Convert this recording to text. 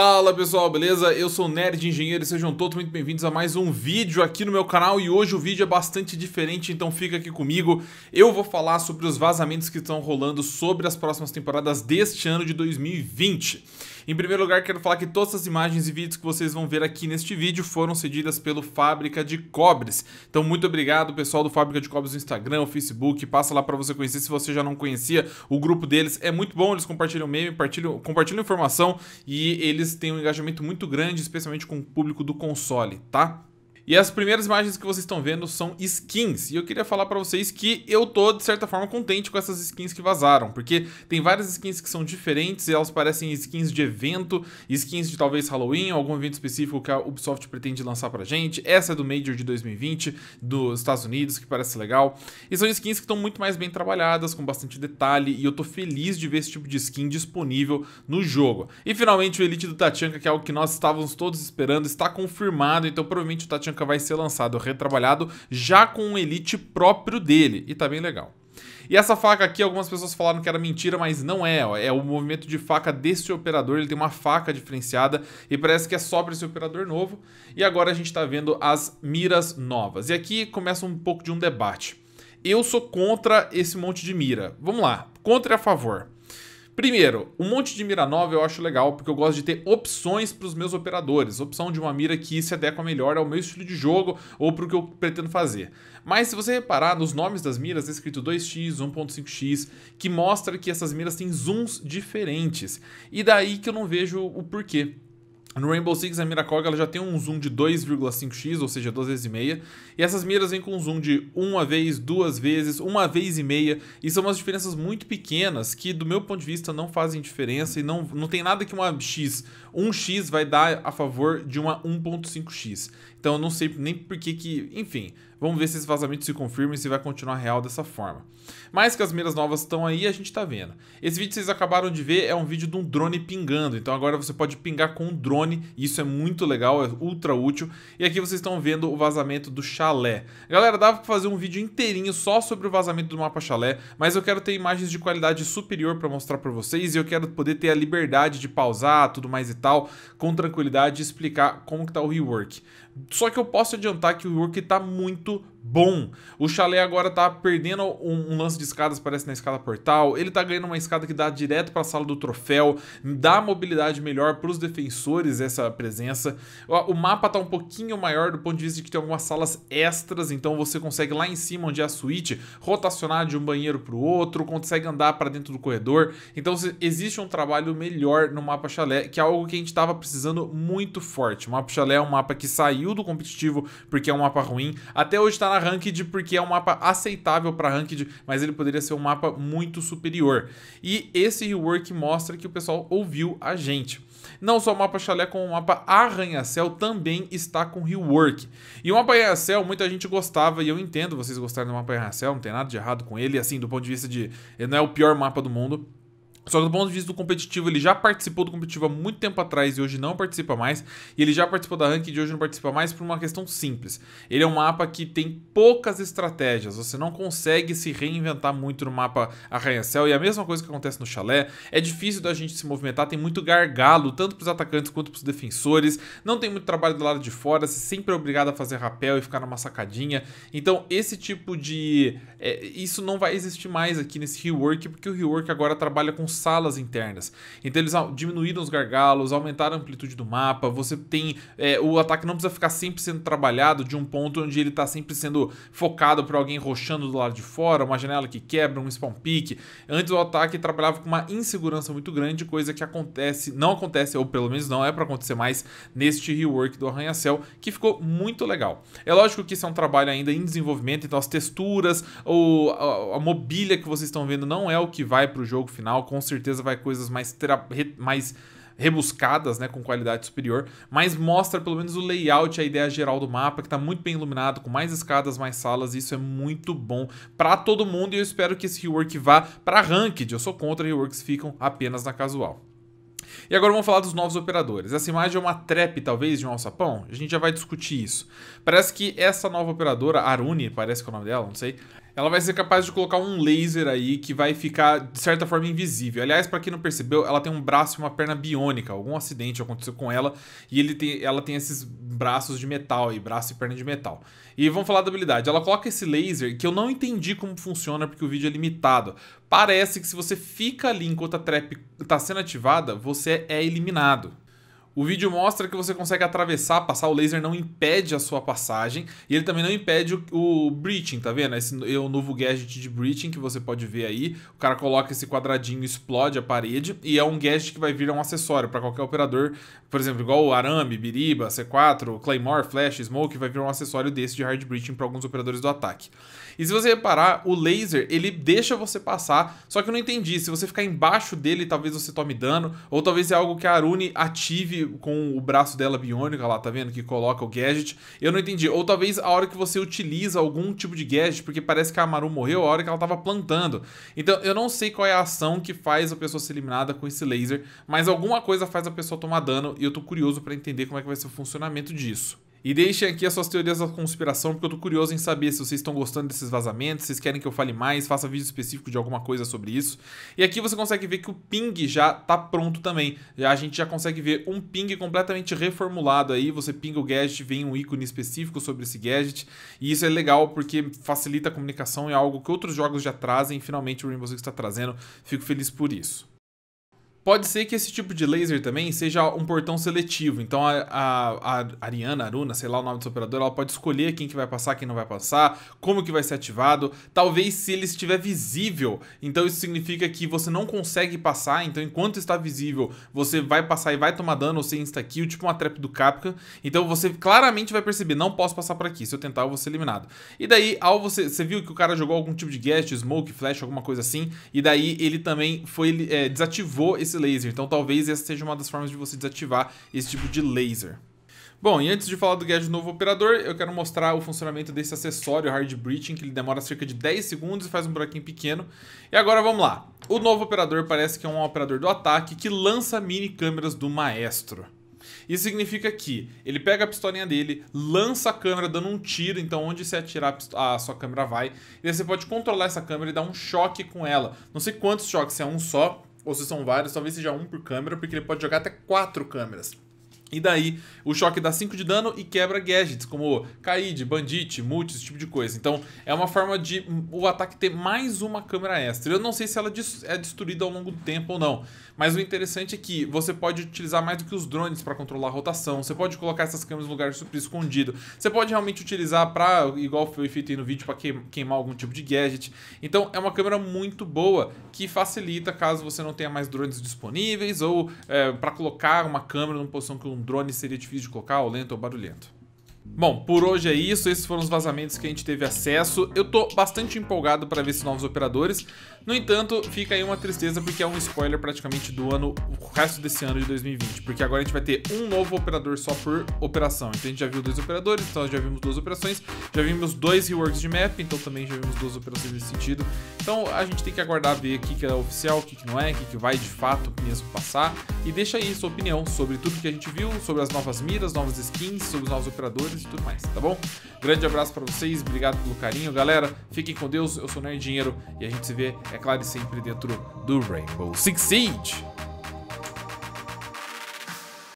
Fala pessoal, beleza? Eu sou o Nerd Engenheiro e sejam todos muito bem-vindos a mais um vídeo aqui no meu canal e hoje o vídeo é bastante diferente, então fica aqui comigo. Eu vou falar sobre os vazamentos que estão rolando sobre as próximas temporadas deste ano de 2020. Em primeiro lugar, quero falar que todas as imagens e vídeos que vocês vão ver aqui neste vídeo foram cedidas pelo Fábrica de Cobres. Então, muito obrigado, pessoal do Fábrica de Cobres no Instagram, Facebook. Passa lá para você conhecer se você já não conhecia. O grupo deles é muito bom, eles compartilham meme, compartilham, compartilham informação e eles têm um engajamento muito grande, especialmente com o público do console, tá? E as primeiras imagens que vocês estão vendo são skins. E eu queria falar para vocês que eu tô, de certa forma, contente com essas skins que vazaram. Porque tem várias skins que são diferentes e elas parecem skins de evento, skins de talvez Halloween, algum evento específico que a Ubisoft pretende lançar pra gente. Essa é do Major de 2020, dos Estados Unidos, que parece legal. E são skins que estão muito mais bem trabalhadas, com bastante detalhe. E eu tô feliz de ver esse tipo de skin disponível no jogo. E finalmente o Elite do Tachanka, que é algo que nós estávamos todos esperando, está confirmado. Então provavelmente o Tachanka Mônica vai ser lançado é retrabalhado já com um elite próprio dele, e tá bem legal. E essa faca aqui, algumas pessoas falaram que era mentira, mas não é. Ó. É o movimento de faca desse operador, ele tem uma faca diferenciada e parece que é só para esse operador novo. E agora a gente está vendo as miras novas. E aqui começa um pouco de um debate. Eu sou contra esse monte de mira. Vamos lá, contra e a favor. Primeiro, um monte de mira nova eu acho legal, porque eu gosto de ter opções para os meus operadores, opção de uma mira que se adequa melhor ao meu estilo de jogo ou para o que eu pretendo fazer. Mas se você reparar nos nomes das miras, é escrito 2x, 1.5x, que mostra que essas miras têm zooms diferentes. E daí que eu não vejo o porquê. No Rainbow Six, a mira Korg, ela já tem um zoom de 2,5x, ou seja, 2 vezes e meia. E essas miras vêm com um zoom de uma vez, duas vezes, uma vez e meia. E são umas diferenças muito pequenas que, do meu ponto de vista, não fazem diferença e não, não tem nada que uma X, um X vai dar a favor de uma 1.5x. Então eu não sei nem por que que... Enfim, Vamos ver se esses vazamentos se confirmam e se vai continuar real dessa forma. Mas que as miras novas estão aí, a gente tá vendo. Esse vídeo que vocês acabaram de ver é um vídeo de um drone pingando. Então agora você pode pingar com um drone, e isso é muito legal, é ultra útil. E aqui vocês estão vendo o vazamento do chalé. Galera, dava pra fazer um vídeo inteirinho só sobre o vazamento do mapa chalé, mas eu quero ter imagens de qualidade superior para mostrar para vocês e eu quero poder ter a liberdade de pausar, tudo mais e tal, com tranquilidade e explicar como que tá o rework. Só que eu posso adiantar que o rework tá muito junto bom. O chalé agora tá perdendo um, um, lance de escadas, parece na escada portal. Ele tá ganhando uma escada que dá direto para a sala do troféu, dá mobilidade melhor para os defensores essa presença. O, o, mapa tá um pouquinho maior do ponto de vista de que tem algumas salas extras, então você consegue lá em cima onde é a suíte rotacionar de um banheiro para o outro, consegue andar para dentro do corredor. Então existe um trabalho melhor no mapa chalé, que é algo que a gente tava precisando muito forte. O mapa chalé é um mapa que saiu do competitivo porque é um mapa ruim. Até hoje tá está na ranked porque é um mapa aceitável para ranked, mas ele poderia ser um mapa muito superior. E esse rework mostra que o pessoal ouviu a gente. Não só o mapa chalé, como o mapa arranha-céu também está com rework. E o mapa arranha-céu, muita gente gostava, e eu entendo vocês gostarem do mapa arranha-céu, não tem nada de errado com ele, assim, do ponto de vista de... Ele não é o pior mapa do mundo, só que do ponto de vista do competitivo, ele já participou do competitivo há muito tempo atrás e hoje não participa mais. E ele já participou da ranking e hoje não participa mais por uma questão simples. Ele é um mapa que tem poucas estratégias. Você não consegue se reinventar muito no mapa arranha-céu. E a mesma coisa que acontece no chalé. É difícil da gente se movimentar, tem muito gargalo, tanto para os atacantes quanto para os defensores. Não tem muito trabalho do lado de fora, você sempre é obrigado a fazer rapel e ficar numa sacadinha. Então, esse tipo de. É, isso não vai existir mais aqui nesse rework, porque o rework agora trabalha com salas internas. Então eles diminuíram os gargalos, aumentaram a amplitude do mapa, você tem. É, o ataque não precisa ficar sempre sendo trabalhado de um ponto onde ele está sempre sendo focado por alguém roxando do lado de fora, uma janela que quebra, um spawn pick. Antes o ataque trabalhava com uma insegurança muito grande, coisa que acontece, não acontece, ou pelo menos não é para acontecer mais neste rework do Arranha-Céu, que ficou muito legal. É lógico que isso é um trabalho ainda em desenvolvimento, então as texturas, ou a, a mobília que vocês estão vendo não é o que vai para o jogo final, com com certeza vai coisas mais, re mais rebuscadas, né, com qualidade superior, mas mostra pelo menos o layout, a ideia geral do mapa, que está muito bem iluminado, com mais escadas, mais salas, isso é muito bom para todo mundo e eu espero que esse rework vá para ranked. Eu sou contra reworks ficam apenas na casual. E agora vamos falar dos novos operadores. Essa imagem é uma trap, talvez, de um alçapão? A gente já vai discutir isso. Parece que essa nova operadora, Aruni, parece que é o nome dela, não sei, ela vai ser capaz de colocar um laser aí que vai ficar, de certa forma, invisível. Aliás, para quem não percebeu, ela tem um braço e uma perna biônica. Algum acidente aconteceu com ela e ele tem, ela tem esses braços de metal e braço e perna de metal. E vamos falar da habilidade. Ela coloca esse laser que eu não entendi como funciona porque o vídeo é limitado. Parece que se você fica ali enquanto a trap tá sendo ativada, você é eliminado. O vídeo mostra que você consegue atravessar, passar, o laser não impede a sua passagem e ele também não impede o, o breaching, tá vendo? Esse é o novo gadget de breaching que você pode ver aí. O cara coloca esse quadradinho, explode a parede e é um gadget que vai vir um acessório para qualquer operador, por exemplo, igual o arame, biriba, C4, claymore, flash, smoke, vai vir um acessório desse de hard breaching para alguns operadores do ataque. E se você reparar, o laser, ele deixa você passar, só que eu não entendi, se você ficar embaixo dele, talvez você tome dano, ou talvez é algo que a Arune ative com o braço dela biônica lá, tá vendo? Que coloca o gadget. Eu não entendi. Ou talvez a hora que você utiliza algum tipo de gadget, porque parece que a Maru morreu a hora que ela tava plantando. Então, eu não sei qual é a ação que faz a pessoa ser eliminada com esse laser, mas alguma coisa faz a pessoa tomar dano e eu tô curioso para entender como é que vai ser o funcionamento disso. E deixem aqui as suas teorias da conspiração, porque eu tô curioso em saber se vocês estão gostando desses vazamentos, se vocês querem que eu fale mais, faça vídeo específico de alguma coisa sobre isso. E aqui você consegue ver que o ping já tá pronto também. Já, a gente já consegue ver um ping completamente reformulado aí, você pinga o gadget, vem um ícone específico sobre esse gadget, e isso é legal porque facilita a comunicação, e é algo que outros jogos já trazem, finalmente o Rainbow Six está trazendo, fico feliz por isso. Pode ser que esse tipo de laser também seja um portão seletivo. Então a, a, a Ariana, Aruna, sei lá o nome desse operador, ela pode escolher quem que vai passar, quem não vai passar, como que vai ser ativado. Talvez se ele estiver visível, então isso significa que você não consegue passar. Então enquanto está visível, você vai passar e vai tomar dano ou ser insta-kill, tipo uma trap do Capca. Então você claramente vai perceber, não posso passar por aqui. Se eu tentar, eu vou ser eliminado. E daí, ao você, você viu que o cara jogou algum tipo de guest, smoke, flash, alguma coisa assim. E daí ele também foi, é, desativou esse laser, então talvez essa seja uma das formas de você desativar esse tipo de laser. Bom, e antes de falar do gadget novo operador, eu quero mostrar o funcionamento desse acessório Hard Breaching, que ele demora cerca de 10 segundos e faz um buraquinho pequeno. E agora vamos lá. O novo operador parece que é um operador do ataque que lança mini câmeras do maestro. Isso significa que ele pega a pistolinha dele, lança a câmera dando um tiro, então onde você atirar a sua câmera vai. E aí você pode controlar essa câmera e dar um choque com ela. Não sei quantos choques, se é um só, ou se são vários, talvez seja um por câmera, porque ele pode jogar até quatro câmeras. E daí o choque dá 5 de dano e quebra gadgets, como Kaid, Bandit, Multis, esse tipo de coisa. Então é uma forma de o ataque ter mais uma câmera extra. Eu não sei se ela é destruída ao longo do tempo ou não. Mas o interessante é que você pode utilizar mais do que os drones para controlar a rotação. Você pode colocar essas câmeras lugares lugar escondido. Você pode realmente utilizar para, igual foi feito aí no vídeo, para queimar algum tipo de gadget. Então é uma câmera muito boa que facilita caso você não tenha mais drones disponíveis ou é, para colocar uma câmera numa posição que um um drone seria difícil de colocar, ou lento ou barulhento. Bom, por hoje é isso, esses foram os vazamentos que a gente teve acesso. Eu tô bastante empolgado para ver esses novos operadores. No entanto, fica aí uma tristeza porque é um spoiler praticamente do ano, o resto desse ano de 2020, porque agora a gente vai ter um novo operador só por operação. Então a gente já viu dois operadores, então já vimos duas operações, já vimos dois reworks de map, então também já vimos duas operações nesse sentido. Então a gente tem que aguardar ver o que, é oficial, o que, não é, o que, que vai de fato mesmo passar. E deixa aí sua opinião sobre tudo que a gente viu, sobre as novas miras, novas skins, sobre os novos operadores e tudo mais, tá bom? Grande abraço para vocês, obrigado pelo carinho, galera. Fiquem com Deus, eu sou Nerd Dinheiro e a gente se vê, é claro, sempre dentro do Rainbow Six Siege.